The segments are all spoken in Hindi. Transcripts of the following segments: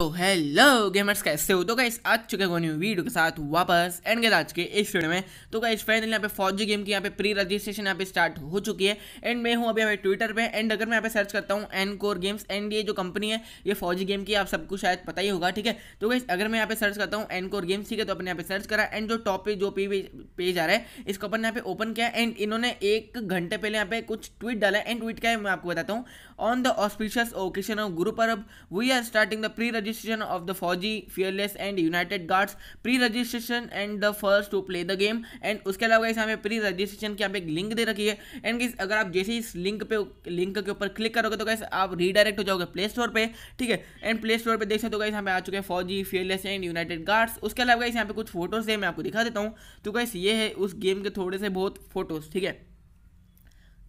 तो हेलो गेमर्स कैसे हो तो गाइस आज चुके हो न्यू वीडियो के साथ वापस एंड गैस आज के इस वीडियो में तो गाइस फाइनली यहाँ पे फौजी गेम की यहाँ पे प्री रजिस्ट्रेशन यहाँ पे स्टार्ट हो चुकी है एंड मैं हूँ अभी यहाँ पे ट्विटर पे एंड अगर मैं यहाँ पे सर्च करता हूँ एन कोर गेम्स एंड ये जो कंपनी है ये फौजी गेम की आप सबको शायद पता ही होगा ठीक है तो गाइस अगर मैं यहाँ पे सर्च करता हूँ एन कोर गेम्स ठीक है तो अपने यहाँ पे सर्च करा एंड जो टॉप पे जो पेज आ रहा है इसको अपन यहाँ पे ओपन किया एंड इन्होंने एक घंटे पहले यहाँ पे कुछ ट्वीट डाला एंड ट्वीट क्या है मैं आपको बताता हूँ on the auspicious occasion of Guru Parab we are starting the pre registration of the Fauji fearless and united guards pre registration and the first to play the game and उसके अलावा इस पे प्री रजिस्ट्रेशन की पे एक लिंक दे रखी है एंड गैस अगर आप जैसे इस लिंक पे लिंक के ऊपर क्लिक करोगे तो कैसे आप रीडायरेक्ट हो जाओगे प्ले स्टोर पे ठीक है एंड प्ले स्टोर पे देख सकते हो यहाँ पे आ चुके हैं फौजी फियरलेस एंड यूनाइटेड गार्ड्स उसके अलावा गैस यहाँ पे कुछ फोटोज है मैं आपको दिखा देता हूँ तो कैसे ये है उस गेम के थोड़े से बहुत फोटोज ठीक है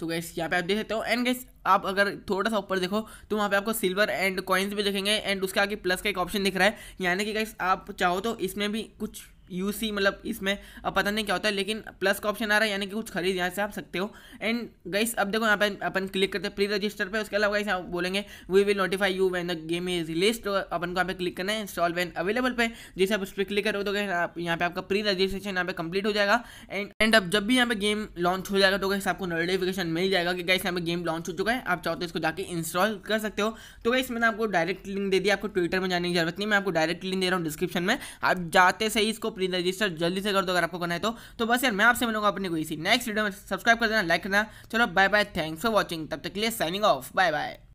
तो गैस यहाँ पे आप देख सकते हो एंड गैस आप अगर थोड़ा सा ऊपर देखो तो वहाँ पे आपको सिल्वर एंड कॉइन्स भी देखेंगे एंड उसके आगे प्लस का एक ऑप्शन दिख रहा है यानी कि गैस आप चाहो तो इसमें भी कुछ यू सी मतलब इसमें अब पता नहीं क्या होता है लेकिन प्लस का ऑप्शन आ रहा है यानी कि कुछ खरीद यहाँ से आप सकते हो एंड गाइस अब देखो यहाँ पे अपन क्लिक करते हैं प्री रजिस्टर पे उसके अलावा गाइस आप बोलेंगे we will notify you when the game is release तो अपन को यहाँ पे क्लिक करना है इंस्टॉल वैन अवेलेबल पे जैसे आप उस पर क्लिक करो तो आप यहाँ पे आपका प्री रजिस्ट्रेशन यहाँ पे कंप्लीट हो जाएगा एंड एंड अब जब भी यहाँ पे गेम लॉन्च हो जाएगा तो गाइस आपको नोटिफिकेशन मिल जाएगा कि गाइस यहाँ पे गेम लॉन्च हो चुका है आप चाहो तो इसको जाकर इंस्टॉल कर सकते हो तो गाइस मैंने आपको डायरेक्ट लिंक दे दिया आपको ट्विटर में जाने की जरूरत नहीं मैं आपको डायरेक्ट लिंक दे रहा हूँ डिस्क्रिप्शन में आप जाते सही इसको प्लीज रजिस्टर जल्दी से कर दो अगर आपको करना है तो तो बस यार मैं आपसे मिलूंगा अपने को इसी नेक्स्ट वीडियो में सब्सक्राइब कर देना लाइक करना चलो bye bye thanks for watching तब तक के लिए साइनिंग ऑफ बाय बाय